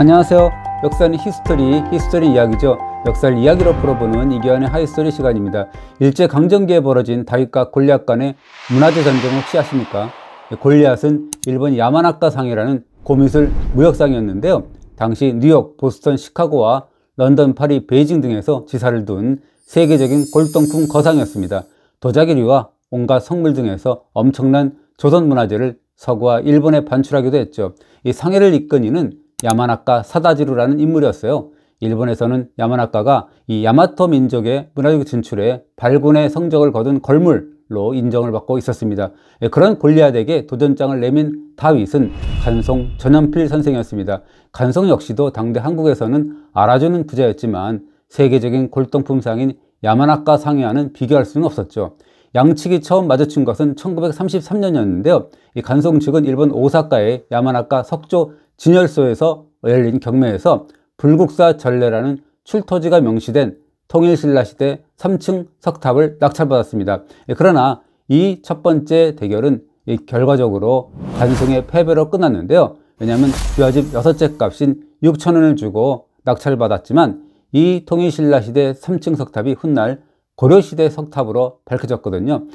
안녕하세요. 역사는 히스토리, 히스토리 이야기죠. 역사를 이야기로 풀어보는 이기환의 하이스토리 시간입니다. 일제강점기에 벌어진 다윗과 골리앗 간의 문화재 전쟁 혹시 아십니까? 예, 골리앗은 일본 야마나카상이라는 고미술 무역상이었는데요. 당시 뉴욕, 보스턴, 시카고와 런던, 파리, 베이징 등에서 지사를 둔 세계적인 골동품 거상이었습니다. 도자기류와 온갖 성물 등에서 엄청난 조선 문화재를 서구와 일본에 반출하기도 했죠. 이 상해를 이끈 이는 야마나카 사다지루라는 인물이었어요. 일본에서는 야마나카가 이 야마토 민족의 문화적 진출에 발군의 성적을 거둔 걸물로 인정을 받고 있었습니다. 예, 그런 골리앗에게 도전장을 내민 다윗은 간송 전현필 선생이었습니다. 간송 역시도 당대 한국에서는 알아주는 부자였지만 세계적인 골동품상인 야마나카 상해와는 비교할 수는 없었죠. 양측이 처음 마주친 것은 1933년이었는데요. 이 간송 측은 일본 오사카의 야마나카 석조 진열소에서 열린 경매에서 불국사 전례라는 출토지가 명시된 통일신라 시대 3층 석탑을 낙찰받았습니다. 예, 그러나 이 첫 번째 대결은 결과적으로 단승의 패배로 끝났는데요. 왜냐하면 주화집 여섯째 값인 6천원을 주고 낙찰받았지만 이 통일신라 시대 3층 석탑이 훗날 고려시대 석탑으로 밝혀졌거든요.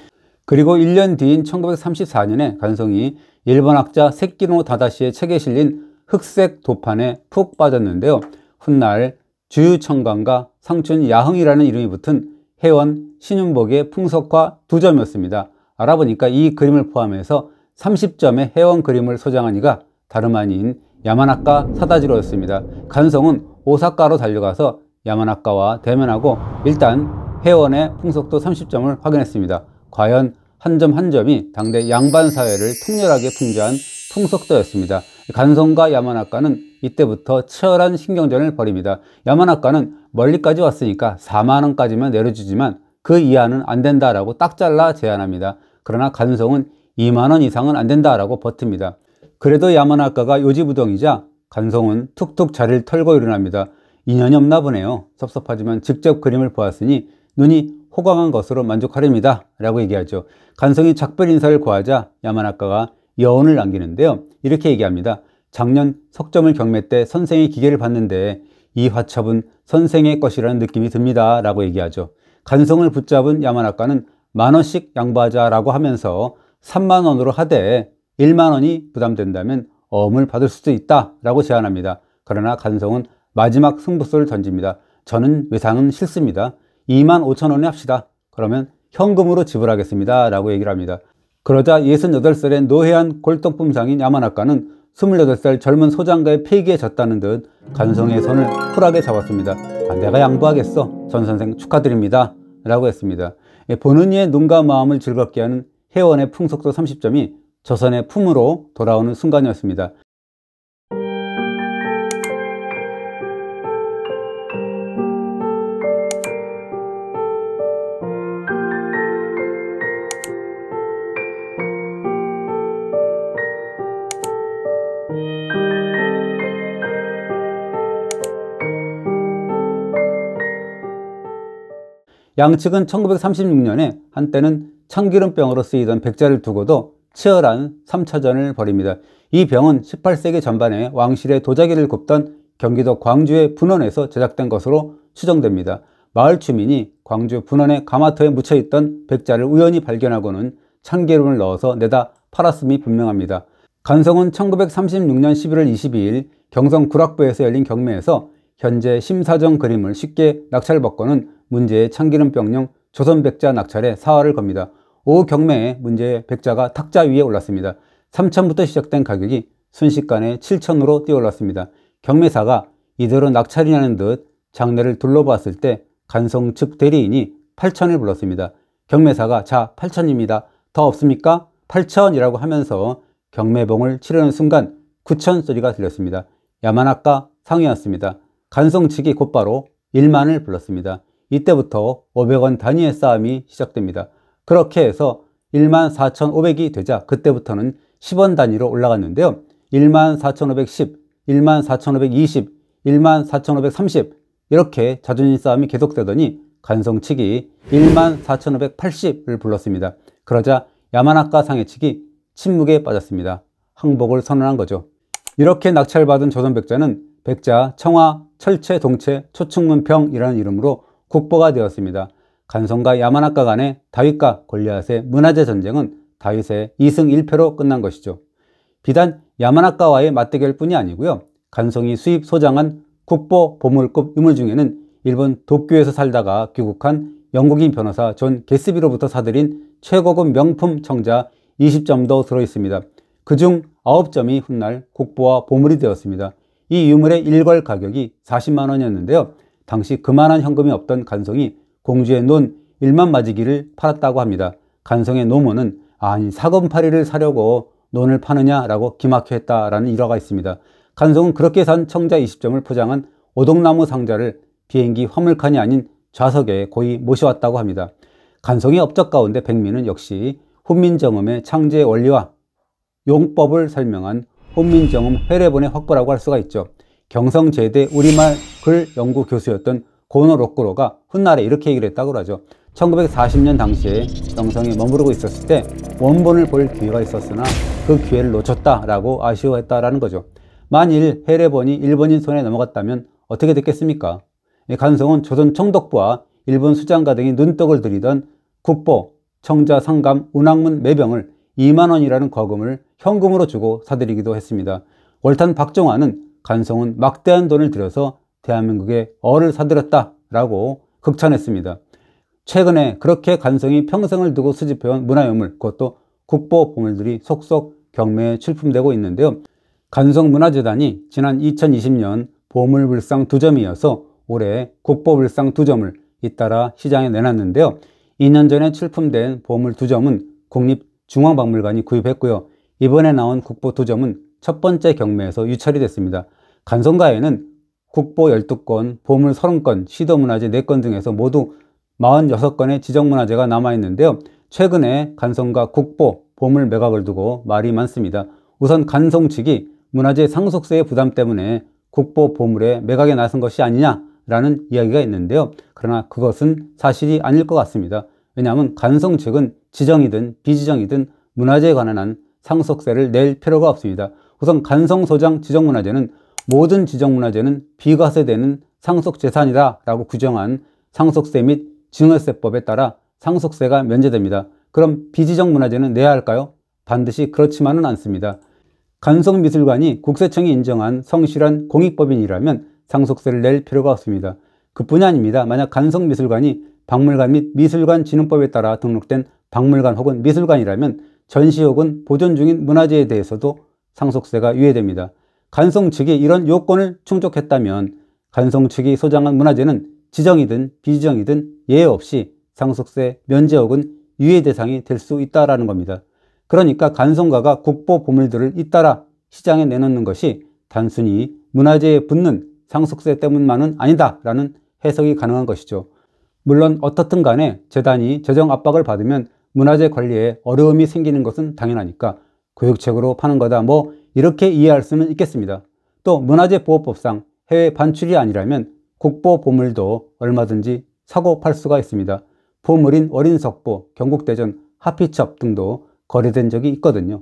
그리고 1년 뒤인 1934년에 간성이 일본학자 세키노 다다시의 책에 실린 흑색 도판에 푹 빠졌는데요. 훗날 주유청강과 상춘 야흥이라는 이름이 붙은 해원 신윤복의 풍속화 두 점이었습니다. 알아보니까 이 그림을 포함해서 30점의 해원 그림을 소장한 이가 다름 아닌 야마나카 사다지로였습니다. 간성은 오사카로 달려가서 야마나카와 대면하고 일단 해원의 풍속도 30점을 확인했습니다. 과연 한 점한 한 점이 당대 양반사회를 통렬하게 풍자한 풍속도였습니다. 간송과야만학카는 이때부터 치열한 신경전을 벌입니다. 야만학카는 멀리까지 왔으니까 4만원까지만 내려주지만 그 이하는 안 된다라고 딱 잘라 제안합니다. 그러나 간송은 2만원 이상은 안 된다라고 버팁니다. 그래도 야만학카가 요지부동이자 간송은 툭툭 자리를 털고 일어납니다. 인연이 없나 보네요. 섭섭하지만 직접 그림을 보았으니 눈이 호강한 것으로 만족하렵니다. 라고 얘기하죠. 간송이 작별 인사를 구하자 야만학카가 여운을 남기는데요. 이렇게 얘기합니다. 작년 석점을 경매 때 선생의 기계를 봤는데 이 화첩은 선생의 것이라는 느낌이 듭니다. 라고 얘기하죠. 간성을 붙잡은 야마나과는 만원씩 양보하자라고 하면서 3만원으로 하되 1만원이 부담된다면 어음을 받을 수도 있다 라고 제안합니다. 그러나 간성은 마지막 승부수를 던집니다. 저는 외상은 싫습니다. 2만 5천원에 합시다. 그러면 현금으로 지불하겠습니다. 라고 얘기를 합니다. 그러자 68살의 노회한 골동품상인 야마나카는 28살 젊은 소장가의 폐기에 졌다는 듯 간성의 손을 쿨하게 잡았습니다. 아, 내가 양보하겠어. 전 선생 축하드립니다. 라고 했습니다. 예, 보는 이의 눈과 마음을 즐겁게 하는 회원의 풍속도 30점이 조선의 품으로 돌아오는 순간이었습니다. 양측은 1936년에 한때는 참기름병으로 쓰이던 백자를 두고도 치열한 3차전을 벌입니다. 이 병은 18세기 전반에 왕실의 도자기를 굽던 경기도 광주의 분원에서 제작된 것으로 추정됩니다. 마을 주민이 광주 분원의 가마터에 묻혀있던 백자를 우연히 발견하고는 참기름을 넣어서 내다 팔았음이 분명합니다. 간성은 1936년 11월 22일 경성 구락부에서 열린 경매에서 현재 심사정 그림을 쉽게 낙찰받고는 문제의 참기름 병령 조선 백자 낙찰에 사활을 겁니다. 오후 경매에 문제의 백자가 탁자 위에 올랐습니다. 3천부터 시작된 가격이 순식간에 7천으로 뛰어올랐습니다. 경매사가 이대로 낙찰이라는 듯 장례를 둘러봤을 때간송측 대리인이 8천을 불렀습니다. 경매사가 자 8천입니다. 더 없습니까? 8천이라고 하면서 경매봉을 치르는 순간 9천 소리가 들렸습니다. 야만학과 상이였습니다간송 측이 곧바로 1만을 불렀습니다. 이때부터 500원 단위의 싸움이 시작됩니다. 그렇게 해서 14,500이 되자 그때부터는 10원 단위로 올라갔는데요. 14,510, 14,520, 14,530 이렇게 자존심 싸움이 계속되더니 간성측이 14,580을 불렀습니다. 그러자 야마나카 상해측이 침묵에 빠졌습니다. 항복을 선언한 거죠. 이렇게 낙찰받은 조선백자는 백자, 청화, 철체, 동체, 초충문평이라는 이름으로 국보가 되었습니다. 간손과 야마나카 간의 다윗과 골리앗의 문화재 전쟁은 다윗의 2승 1패로 끝난 것이죠. 비단 야마나카와의 맞대결 뿐이 아니고요. 간송이 수입 소장한 국보 보물급 유물 중에는 일본 도쿄에서 살다가 귀국한 영국인 변호사 존 게스비로부터 사들인 최고급 명품 청자 20점도 들어있습니다. 그중 9점이 훗날 국보와 보물이 되었습니다. 이 유물의 일괄 가격이 40만원이었는데요. 당시 그만한 현금이 없던 간성이 공주의 논 1만 마지기를 팔았다고 합니다. 간성의 노모는 아니 사건파리를 사려고 논을 파느냐라고 기막혀했다라는 일화가 있습니다. 간성은 그렇게 산 청자 20점을 포장한 오동나무 상자를 비행기 화물칸이 아닌 좌석에 고이 모셔왔다고 합니다. 간성의 업적 가운데 백미는 역시 훈민정음의 창제 원리와 용법을 설명한 훈민정음 회례본의 확보라고 할 수가 있죠. 경성제대 우리말 글 연구 교수였던 고노 로꾸로가 훗날에 이렇게 얘기를 했다고 하죠. 1940년 당시에 경성에 머무르고 있었을 때 원본을 볼 기회가 있었으나 그 기회를 놓쳤다라고 아쉬워했다라는 거죠. 만일 해례본이 일본인 손에 넘어갔다면 어떻게 됐겠습니까? 예, 간성은 조선 청독부와 일본 수장가 등이 눈독을 들이던 국보, 청자, 상감, 운항문, 매병을 2만원이라는 거금을 현금으로 주고 사들이기도 했습니다. 월탄 박종환은 간성은 막대한 돈을 들여서 대한민국의 어를 사들였다라고 극찬했습니다. 최근에 그렇게 간성이 평생을 두고 수집해온 문화유물, 그것도 국보 보물들이 속속 경매에 출품되고 있는데요. 간성문화재단이 지난 2020년 보물불상 2점이어서 올해 국보불상 2점을 잇따라 시장에 내놨는데요. 2년 전에 출품된 보물 2점은 국립중앙박물관이 구입했고요. 이번에 나온 국보 2점은 첫 번째 경매에서 유찰이 됐습니다. 간선가에는 국보 12건, 보물 30건, 시도문화재 4건 등에서 모두 46건의 지정문화재가 남아있는데요. 최근에 간성과 국보, 보물 매각을 두고 말이 많습니다. 우선 간성 측이 문화재 상속세의 부담 때문에 국보 보물에 매각에 나선 것이 아니냐라는 이야기가 있는데요. 그러나 그것은 사실이 아닐 것 같습니다. 왜냐하면 간성 측은 지정이든 비지정이든 문화재에 관한 상속세를 낼 필요가 없습니다. 우선 간성소장 지정문화재는 모든 지정문화재는 비과세되는 상속재산이다 라고 규정한 상속세 및 증여세법에 따라 상속세가 면제됩니다. 그럼 비지정문화재는 내야 할까요? 반드시 그렇지만은 않습니다. 간성미술관이 국세청이 인정한 성실한 공익법인이라면 상속세를 낼 필요가 없습니다. 그뿐이 아닙니다. 만약 간성미술관이 박물관 및 미술관 진흥법에 따라 등록된 박물관 혹은 미술관이라면 전시 혹은 보존 중인 문화재에 대해서도 상속세가 유예됩니다. 간송 측이 이런 요건을 충족했다면 간송 측이 소장한 문화재는 지정이든 비지정이든 예외 없이 상속세 면제 혹은 유예 대상이 될 수 있다라는 겁니다. 그러니까 간송가가 국보 보물들을 잇따라 시장에 내놓는 것이 단순히 문화재에 붙는 상속세 때문만은 아니다라는 해석이 가능한 것이죠. 물론 어떻든 간에 재단이 재정 압박을 받으면 문화재 관리에 어려움이 생기는 것은 당연하니까 교육책으로 파는 거다 뭐 이렇게 이해할 수는 있겠습니다. 또 문화재보호법상 해외 반출이 아니라면 국보 보물도 얼마든지 사고 팔 수가 있습니다. 보물인 어린석보, 경국대전, 하피첩 등도 거래된 적이 있거든요.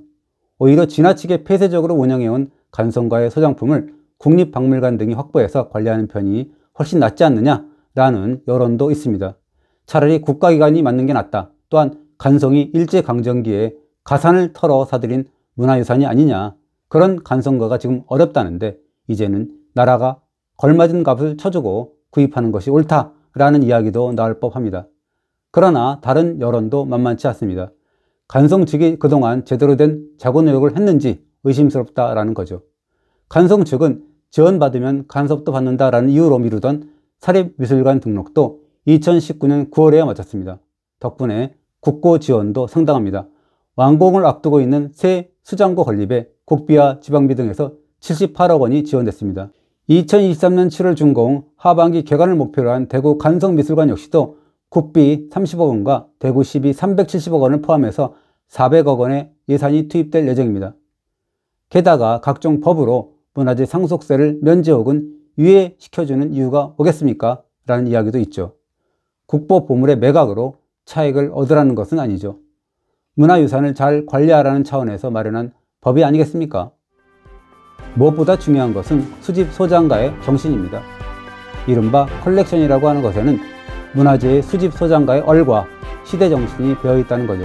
오히려 지나치게 폐쇄적으로 운영해온 간선가의 소장품을 국립박물관 등이 확보해서 관리하는 편이 훨씬 낫지 않느냐라는 여론도 있습니다. 차라리 국가기관이 맞는게 낫다. 또한 간성이 일제강점기에 가산을 털어 사들인 문화유산이 아니냐 그런 간선거가 지금 어렵다는데 이제는 나라가 걸맞은 값을 쳐주고 구입하는 것이 옳다라는 이야기도 나올 법합니다. 그러나 다른 여론도 만만치 않습니다. 간송 측이 그동안 제대로 된 자구 노력을 했는지 의심스럽다라는 거죠. 간송 측은 지원받으면 간섭도 받는다라는 이유로 미루던 사립미술관 등록도 2019년 9월에 마쳤습니다. 덕분에 국고 지원도 상당합니다. 완공을 앞두고 있는 새 수장고 건립에 국비와 지방비 등에서 78억 원이 지원됐습니다. 2023년 7월 준공 하반기 개관을 목표로 한 대구 간성미술관 역시도 국비 30억 원과 대구 시비 370억 원을 포함해서 400억 원의 예산이 투입될 예정입니다. 게다가 각종 법으로 문화재 상속세를 면제 혹은 유예시켜주는 이유가 뭐겠습니까? 라는 이야기도 있죠. 국보 보물의 매각으로 차익을 얻으라는 것은 아니죠. 문화유산을 잘 관리하라는 차원에서 마련한 법이 아니겠습니까? 무엇보다 중요한 것은 수집 소장가의 정신입니다. 이른바 컬렉션이라고 하는 것에는 문화재의 수집 소장가의 얼과 시대 정신이 배어 있다는 거죠.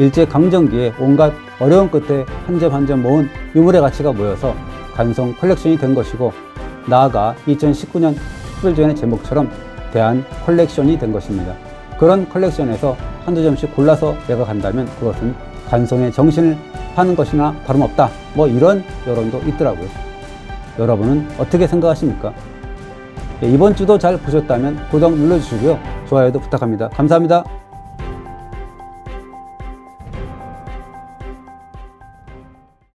일제 강점기에 온갖 어려운 끝에 한 점 한 점 모은 유물의 가치가 모여서 간성 컬렉션이 된 것이고 나아가 2019년 특별전의 제목처럼 대한 컬렉션이 된 것입니다. 그런 컬렉션에서 한두 점씩 골라서 내가 간다면 그것은 간송의 정신을 파는 것이나 다름없다. 뭐 이런 여론도 있더라고요. 여러분은 어떻게 생각하십니까? 예, 이번 주도 잘 보셨다면 구독 눌러주시고요. 좋아요도 부탁합니다. 감사합니다.